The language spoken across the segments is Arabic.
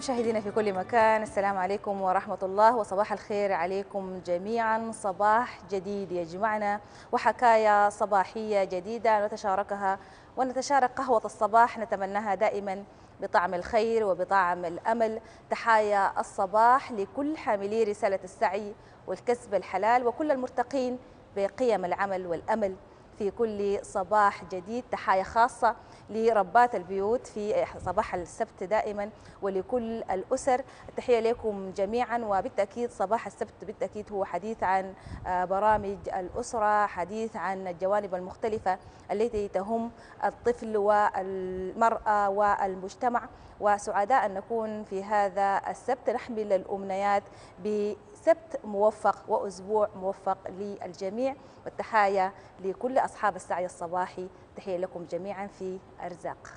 مشاهدينا في كل مكان السلام عليكم ورحمة الله وصباح الخير عليكم جميعا صباح جديد يجمعنا وحكاية صباحية جديدة نتشاركها ونتشارك قهوة الصباح نتمناها دائما بطعم الخير وبطعم الأمل تحايا الصباح لكل حاملي رسالة السعي والكسب الحلال وكل المرتقين بقيم العمل والأمل في كل صباح جديد تحايا خاصة لربات البيوت في صباح السبت دائما ولكل الأسر التحية لكم جميعا وبالتأكيد صباح السبت بالتأكيد هو حديث عن آه، برامج الأسرة حديث عن الجوانب المختلفة التي تهم الطفل والمرأة والمجتمع وسعداء أن نكون في هذا السبت نحمل الأمنيات بسبت موفق وأسبوع موفق للجميع والتحايا لكل أصحاب السعي الصباحي تحية لكم جميعا في أرزاق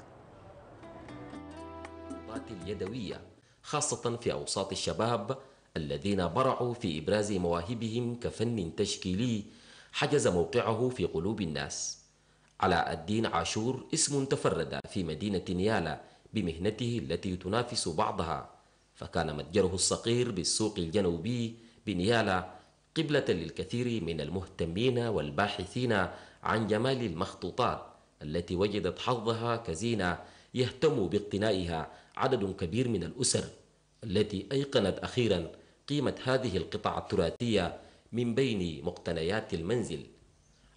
اليدوية خاصة في أوساط الشباب الذين برعوا في إبراز مواهبهم كفن تشكيلي حجز موقعه في قلوب الناس علاء الدين عاشور اسم تفرد في مدينة نيالا بمهنته التي تنافس بعضها فكان متجره الصغير بالسوق الجنوبي بنيالا قبلة للكثير من المهتمين والباحثين عن جمال المخطوطات التي وجدت حظها كزينة يهتم باقتنائها عدد كبير من الأسر التي أيقنت أخيرا قيمة هذه القطع التراثية من بين مقتنيات المنزل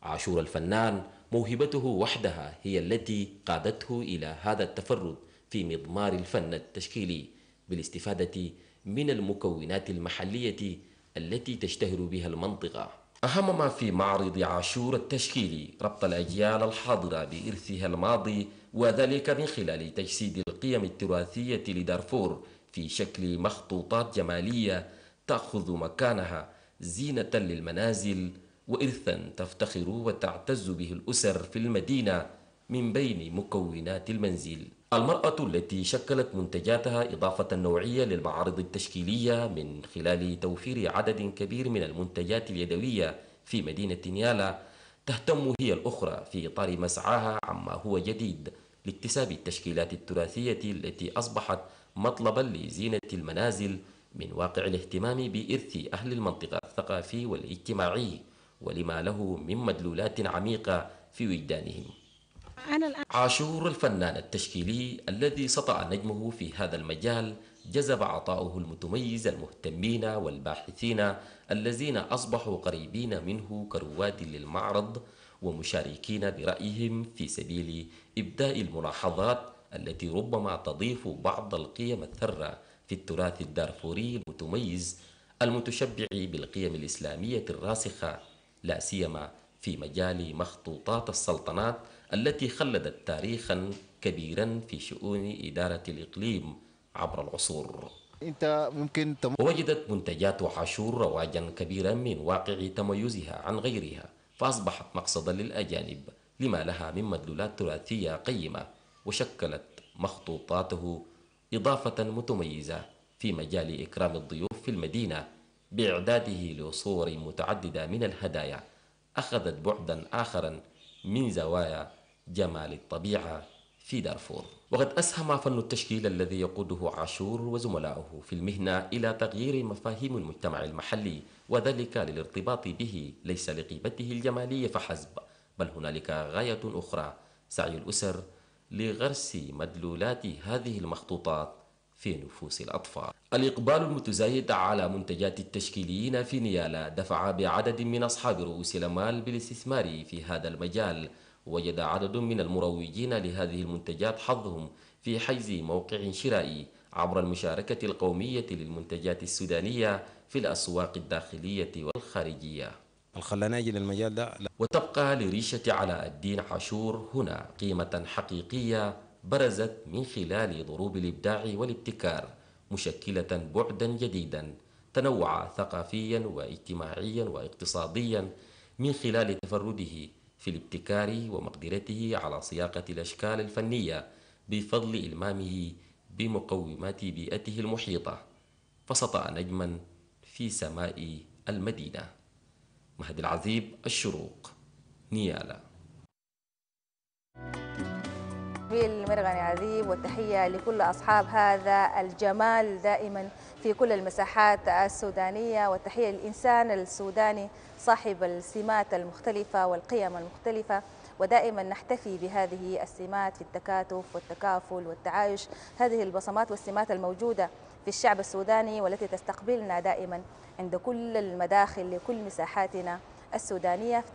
عاشور الفنان موهبته وحدها هي التي قادته إلى هذا التفرد في مضمار الفن التشكيلي بالاستفادة من المكونات المحلية التي تشتهر بها المنطقة أهم ما في معرض عاشور التشكيلي ربط الأجيال الحاضرة بإرثها الماضي وذلك من خلال تجسيد القيم التراثية لدارفور في شكل مخطوطات جمالية تأخذ مكانها زينة للمنازل وإرثا تفتخر وتعتز به الأسر في المدينة من بين مكونات المنزل المرأة التي شكلت منتجاتها إضافة نوعية للمعارض التشكيلية من خلال توفير عدد كبير من المنتجات اليدوية في مدينة نيالا تهتم هي الأخرى في إطار مسعاها عما هو جديد لاكتساب التشكيلات التراثية التي أصبحت مطلبا لزينة المنازل من واقع الاهتمام بإرث أهل المنطقة الثقافي والاجتماعي ولما له من مدلولات عميقة في وجدانهم أنا الآن عاشور الفنان التشكيلي الذي سطع نجمه في هذا المجال جذب عطاؤه المتميز المهتمين والباحثين الذين أصبحوا قريبين منه كرواد للمعرض ومشاركين برأيهم في سبيل إبداء الملاحظات التي ربما تضيف بعض القيم الثرة في التراث الدارفوري المتميز المتشبع بالقيم الإسلامية الراسخة لا سيما في مجال مخطوطات السلطنات التي خلدت تاريخا كبيرا في شؤون إدارة الإقليم عبر العصور انت ممكن تم... وجدت منتجات عاشور رواجا كبيرا من واقع تميزها عن غيرها فأصبحت مقصدا للأجانب لما لها من مدلولات تراثية قيمة وشكلت مخطوطاته إضافة متميزة في مجال إكرام الضيوف في المدينة بإعداده لصور متعددة من الهدايا أخذت بعدا آخرا من زوايا جمال الطبيعة في دارفور وقد أسهم فن التشكيل الذي يقوده عاشور وزملاؤه في المهنة إلى تغيير مفاهيم المجتمع المحلي وذلك للارتباط به ليس لقيمته الجمالية فحسب بل هنالك غاية أخرى سعي الأسر لغرس مدلولات هذه المخطوطات في نفوس الأطفال الإقبال المتزايد على منتجات التشكيليين في نيالا دفع بعدد من أصحاب رؤوس الأموال بالاستثمار في هذا المجال وجد عدد من المروجين لهذه المنتجات حظهم في حجز موقع شرائي عبر المشاركة القومية للمنتجات السودانية في الأسواق الداخلية والخارجية خلانا للمجال ده وتبقى لريشة علاء الدين عاشور هنا قيمة حقيقية برزت من خلال ضروب الإبداع والابتكار مشكلة بعدا جديدا تنوع ثقافيا واجتماعيا واقتصاديا من خلال تفرده في الابتكار ومقدرته على صياغة الأشكال الفنية بفضل إلمامه بمقومات بيئته المحيطة فسطأ نجما في سماء المدينة مهدي العذيب الشروق نيالا نبيل مرغني عذيب والتحية لكل أصحاب هذا الجمال دائما في كل المساحات السودانية والتحية للإنسان السوداني صاحب السمات المختلفة والقيم المختلفة ودائما نحتفي بهذه السمات في التكاتف والتكافل والتعايش هذه البصمات والسمات الموجودة في الشعب السوداني والتي تستقبلنا دائما عند كل المداخل لكل مساحاتنا السودانية